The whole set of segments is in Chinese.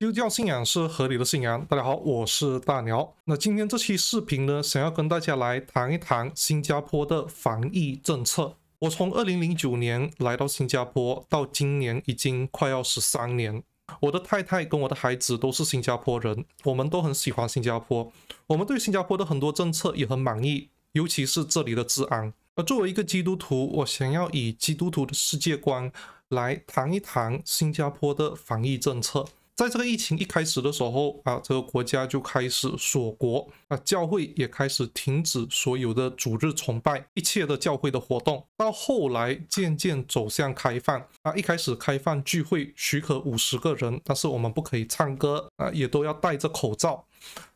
督教信仰是合理的信仰。大家好，我是大鸟。那今天这期视频呢，想要跟大家来谈一谈新加坡的防疫政策。我从二零零九年来到新加坡，到今年已经快要十三年。我的太太跟我的孩子都是新加坡人，我们都很喜欢新加坡。我们对新加坡的很多政策也很满意，尤其是这里的治安。而作为一个基督徒，我想要以基督徒的世界观来谈一谈新加坡的防疫政策。在这个疫情一开始的时候啊，这个国家就开始锁国，啊，教会也开始停止所有的主日崇拜，一切的教会的活动。到后来渐渐走向开放，啊，一开始开放聚会，许可五十个人，但是我们不可以唱歌，啊，也都要戴着口罩。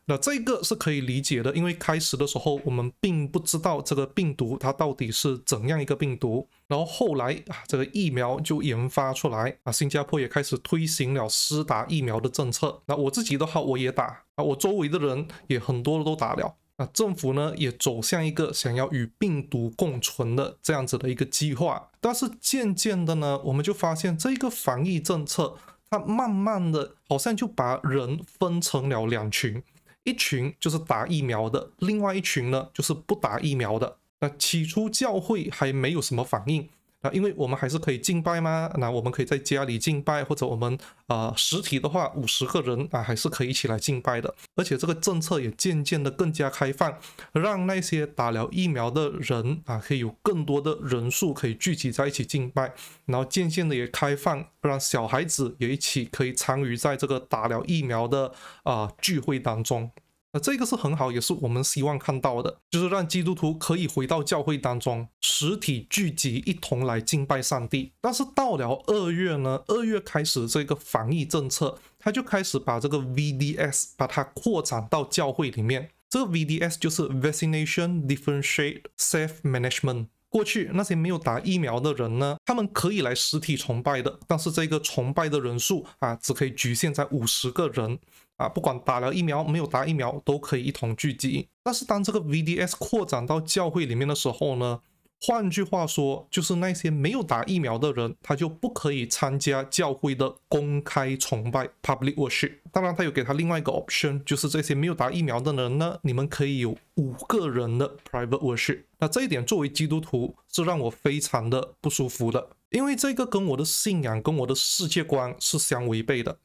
那这个是可以理解的，因为开始的时候我们并不知道这个病毒它到底是怎样一个病毒，然后后来啊，这个疫苗就研发出来啊，新加坡也开始推行了施打疫苗的政策。那我自己的话我也打啊，我周围的人也很多都打了啊，政府呢也走向一个想要与病毒共存的这样子的一个计划。但是渐渐的呢，我们就发现这个防疫政策。他慢慢的，好像就把人分成了两群，一群就是打疫苗的，另外一群呢就是不打疫苗的。那起初教会还没有什么反应。啊，因为我们还是可以敬拜吗？那我们可以在家里敬拜，或者我们啊实体的话，五十个人啊还是可以一起来敬拜的。而且这个政策也渐渐的更加开放，让那些打了疫苗的人啊，可以有更多的人数可以聚集在一起敬拜。然后渐渐的也开放，让小孩子也一起可以参与在这个打了疫苗的啊聚会当中。那这个是很好，也是我们希望看到的，就是让基督徒可以回到教会当中实体聚集，一同来敬拜上帝。但是到了二月呢，二月开始这个防疫政策，他就开始把这个 VDS 把它扩展到教会里面。这个 VDS 就是 Vaccination Differentiate Safe Management。过去那些没有打疫苗的人呢，他们可以来实体崇拜的，但是这个崇拜的人数啊，只可以局限在五十个人。啊，不管打了疫苗没有打疫苗，都可以一同聚集。但是当这个 V D S 扩展到教会里面的时候呢？换句话说，就是那些没有打疫苗的人，他就不可以参加教会的公开崇拜 （public worship）。当然，他有给他另外一个 option，就是这些没有打疫苗的人呢，你们可以有五个人的 private worship。那这一点作为基督徒是让我非常的不舒服的，因为这个跟我的信仰、跟我的世界观是相违背的。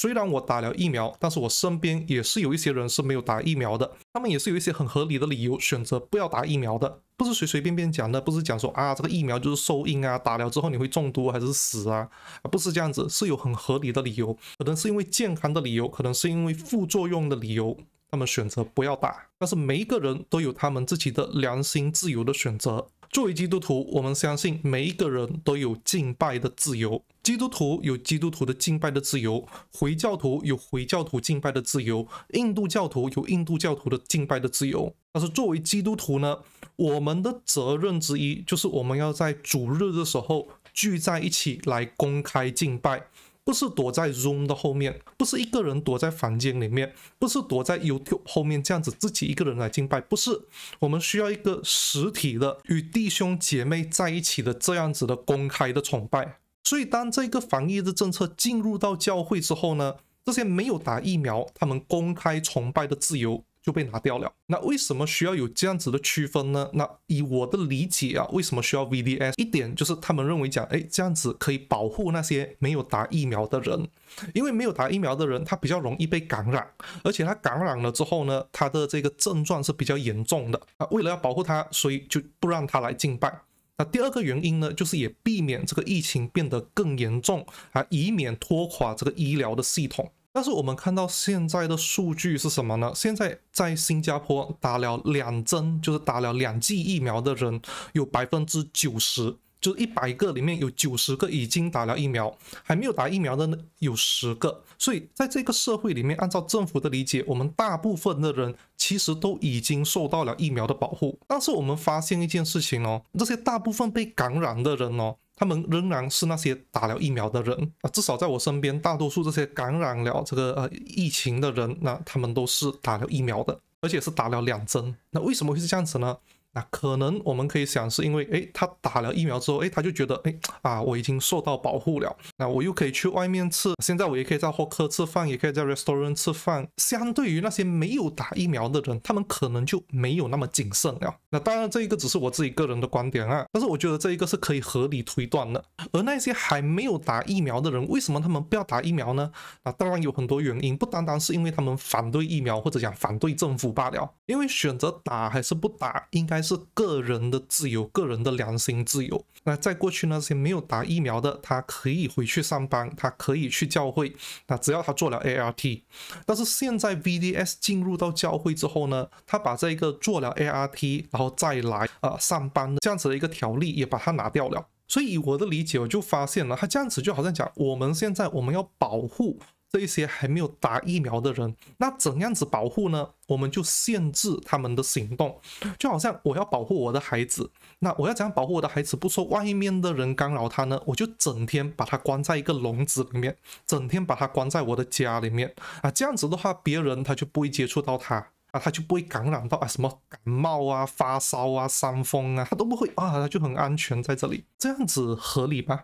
虽然我打了疫苗，但是我身边也是有一些人是没有打疫苗的，他们也是有一些很合理的理由选择不要打疫苗的，不是随随便便讲的，不是讲说啊这个疫苗就是收音啊，打了之后你会中毒还是死啊，不是这样子，是有很合理的理由，可能是因为健康的理由，可能是因为副作用的理由，他们选择不要打。但是每一个人都有他们自己的良心自由的选择。作为基督徒，我们相信每一个人都有敬拜的自由。基督徒有基督徒的敬拜的自由，回教徒有回教徒敬拜的自由，印度教徒有印度教徒的敬拜的自由。但是作为基督徒呢，我们的责任之一就是我们要在主日的时候聚在一起来公开敬拜，不是躲在 Zoom 的后面，不是一个人躲在房间里面，不是躲在 YouTube 后面这样子自己一个人来敬拜，不是。我们需要一个实体的与弟兄姐妹在一起的这样子的公开的崇拜。所以，当这个防疫的政策进入到教会之后呢，这些没有打疫苗、他们公开崇拜的自由就被拿掉了。那为什么需要有这样子的区分呢？那以我的理解啊，为什么需要 VDS？一点就是他们认为讲，哎，这样子可以保护那些没有打疫苗的人，因为没有打疫苗的人他比较容易被感染，而且他感染了之后呢，他的这个症状是比较严重的啊。为了要保护他，所以就不让他来敬拜。那第二个原因呢，就是也避免这个疫情变得更严重啊，以免拖垮这个医疗的系统。但是我们看到现在的数据是什么呢？现在在新加坡打了两针，就是打了两剂疫苗的人有百分之九十。就一百个里面有九十个已经打了疫苗，还没有打疫苗的呢有十个。所以在这个社会里面，按照政府的理解，我们大部分的人其实都已经受到了疫苗的保护。但是我们发现一件事情哦，这些大部分被感染的人哦，他们仍然是那些打了疫苗的人啊。至少在我身边，大多数这些感染了这个呃疫情的人，那他们都是打了疫苗的，而且是打了两针。那为什么会是这样子呢？那可能我们可以想是因为，哎，他打了疫苗之后，哎，他就觉得，哎，啊，我已经受到保护了，那我又可以去外面吃，现在我也可以在霍克吃饭，也可以在 restaurant 吃饭。相对于那些没有打疫苗的人，他们可能就没有那么谨慎了。那当然，这一个只是我自己个人的观点啊，但是我觉得这一个是可以合理推断的。而那些还没有打疫苗的人，为什么他们不要打疫苗呢？那当然有很多原因，不单单是因为他们反对疫苗或者讲反对政府罢了，因为选择打还是不打，应该。是个人的自由，个人的良心自由。那在过去那些没有打疫苗的，他可以回去上班，他可以去教会。那只要他做了 ART，但是现在 VDS 进入到教会之后呢，他把这个做了 ART，然后再来啊上班的这样子的一个条例也把它拿掉了。所以以我的理解，我就发现了他这样子就好像讲我们现在我们要保护。这一些还没有打疫苗的人，那怎样子保护呢？我们就限制他们的行动，就好像我要保护我的孩子，那我要怎样保护我的孩子不受外面的人干扰他呢？我就整天把他关在一个笼子里面，整天把他关在我的家里面啊，这样子的话，别人他就不会接触到他啊，他就不会感染到啊，什么感冒啊、发烧啊、伤风啊，他都不会啊，他就很安全在这里，这样子合理吗？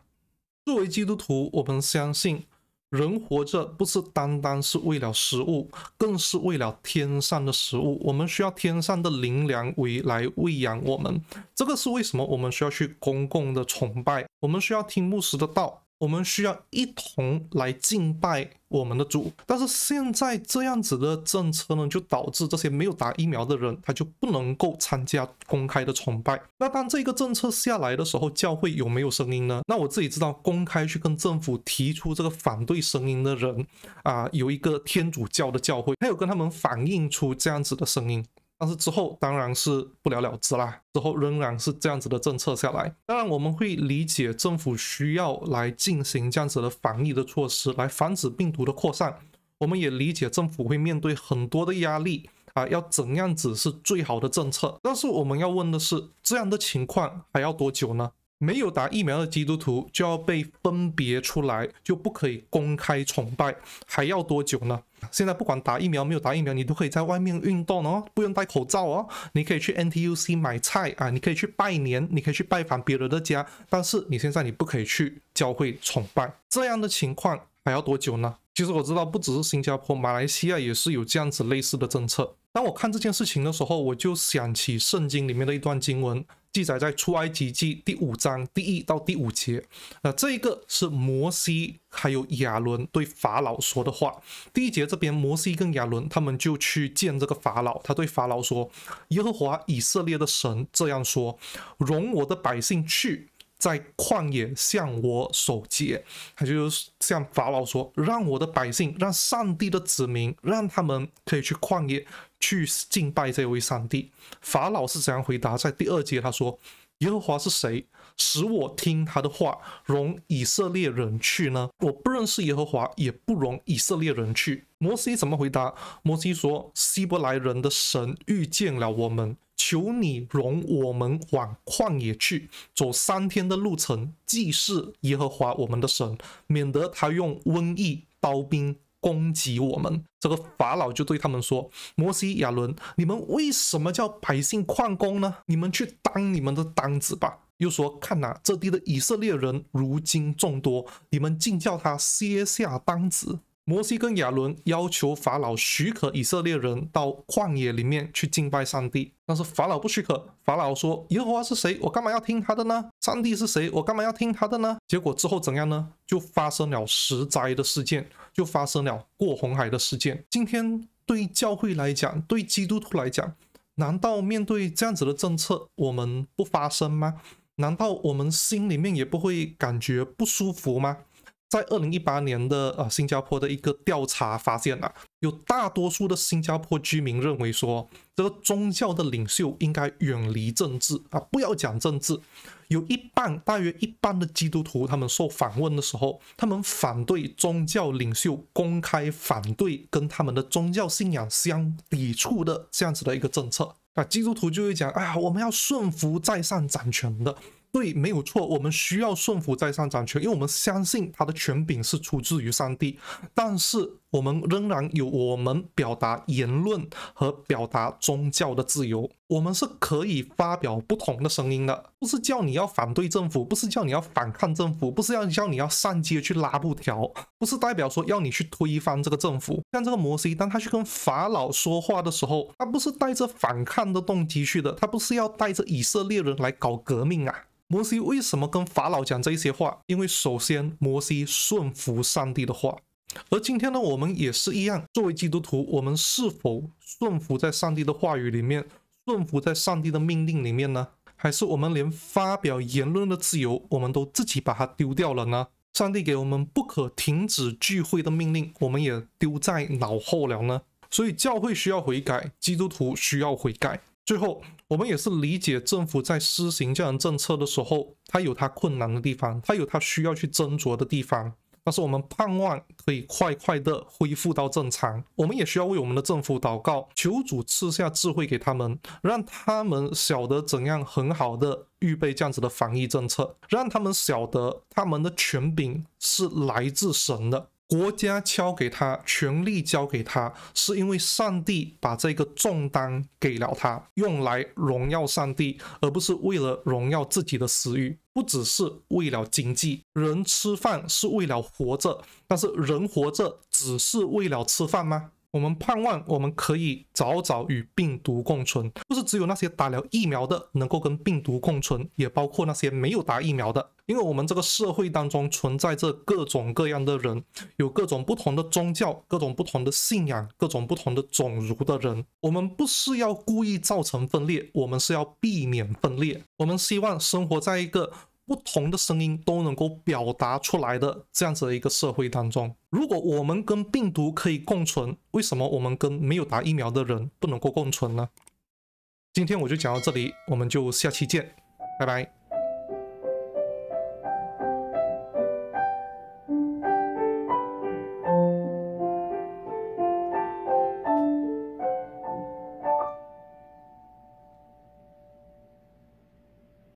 作为基督徒，我们相信。人活着不是单单是为了食物，更是为了天上的食物。我们需要天上的灵粮为来喂养我们，这个是为什么我们需要去公共的崇拜，我们需要听牧师的道。我们需要一同来敬拜我们的主，但是现在这样子的政策呢，就导致这些没有打疫苗的人，他就不能够参加公开的崇拜。那当这个政策下来的时候，教会有没有声音呢？那我自己知道，公开去跟政府提出这个反对声音的人，啊，有一个天主教的教会，他有跟他们反映出这样子的声音。但是之后当然是不了了之啦，之后仍然是这样子的政策下来。当然我们会理解政府需要来进行这样子的防疫的措施，来防止病毒的扩散。我们也理解政府会面对很多的压力啊，要怎样子是最好的政策。但是我们要问的是，这样的情况还要多久呢？没有打疫苗的基督徒就要被分别出来，就不可以公开崇拜，还要多久呢？现在不管打疫苗没有打疫苗，你都可以在外面运动哦，不用戴口罩哦，你可以去 NTUC 买菜啊，你可以去拜年，你可以去拜访别人的家，但是你现在你不可以去教会崇拜，这样的情况还要多久呢？其实我知道，不只是新加坡，马来西亚也是有这样子类似的政策。当我看这件事情的时候，我就想起圣经里面的一段经文，记载在出埃及记第五章第一到第五节。呃，这一个是摩西还有亚伦对法老说的话。第一节这边，摩西跟亚伦他们就去见这个法老，他对法老说：“耶和华以色列的神这样说，容我的百姓去。”在旷野向我守节，他就向法老说：“让我的百姓，让上帝的子民，让他们可以去旷野去敬拜这位上帝。”法老是怎样回答？在第二节他说：“耶和华是谁，使我听他的话，容以色列人去呢？我不认识耶和华，也不容以色列人去。”摩西怎么回答？摩西说：“希伯来人的神遇见了我们。”求你容我们往旷野去，走三天的路程，祭祀耶和华我们的神，免得他用瘟疫、刀兵攻击我们。这个法老就对他们说：“摩西、亚伦，你们为什么叫百姓旷工呢？你们去当你们的当子吧。”又说：“看啊，这地的以色列人如今众多，你们竟叫他歇下当子，摩西跟亚伦要求法老许可以色列人到旷野里面去敬拜上帝，但是法老不许可。法老说：“耶和华是谁？我干嘛要听他的呢？上帝是谁？我干嘛要听他的呢？”结果之后怎样呢？就发生了十灾的事件，就发生了过红海的事件。今天对教会来讲，对基督徒来讲，难道面对这样子的政策，我们不发声吗？难道我们心里面也不会感觉不舒服吗？在二零一八年的啊，新加坡的一个调查发现啊，有大多数的新加坡居民认为说，这个宗教的领袖应该远离政治啊，不要讲政治。有一半，大约一半的基督徒，他们受访问的时候，他们反对宗教领袖公开反对跟他们的宗教信仰相抵触的这样子的一个政策啊。基督徒就会讲呀，我们要顺服在上掌权的。对，没有错。我们需要顺服在上掌权，因为我们相信他的权柄是出自于上帝。但是，我们仍然有我们表达言论和表达宗教的自由，我们是可以发表不同的声音的。不是叫你要反对政府，不是叫你要反抗政府，不是要叫你要上街去拉布条，不是代表说要你去推翻这个政府。像这个摩西，当他去跟法老说话的时候，他不是带着反抗的动机去的，他不是要带着以色列人来搞革命啊。摩西为什么跟法老讲这些话？因为首先，摩西顺服上帝的话。而今天呢，我们也是一样。作为基督徒，我们是否顺服在上帝的话语里面，顺服在上帝的命令里面呢？还是我们连发表言论的自由，我们都自己把它丢掉了呢？上帝给我们不可停止聚会的命令，我们也丢在脑后了呢？所以，教会需要悔改，基督徒需要悔改。最后，我们也是理解政府在施行这样政策的时候，它有它困难的地方，它有它需要去斟酌的地方。但是我们盼望可以快快的恢复到正常。我们也需要为我们的政府祷告，求主赐下智慧给他们，让他们晓得怎样很好的预备这样子的防疫政策，让他们晓得他们的权柄是来自神的。国家交给他，权力交给他，是因为上帝把这个重担给了他，用来荣耀上帝，而不是为了荣耀自己的私欲。不只是为了经济，人吃饭是为了活着，但是人活着只是为了吃饭吗？我们盼望我们可以早早与病毒共存，就是只有那些打了疫苗的能够跟病毒共存，也包括那些没有打疫苗的，因为我们这个社会当中存在着各种各样的人，有各种不同的宗教、各种不同的信仰、各种不同的种族的人。我们不是要故意造成分裂，我们是要避免分裂。我们希望生活在一个。不同的声音都能够表达出来的这样子的一个社会当中，如果我们跟病毒可以共存，为什么我们跟没有打疫苗的人不能够共存呢？今天我就讲到这里，我们就下期见，拜拜。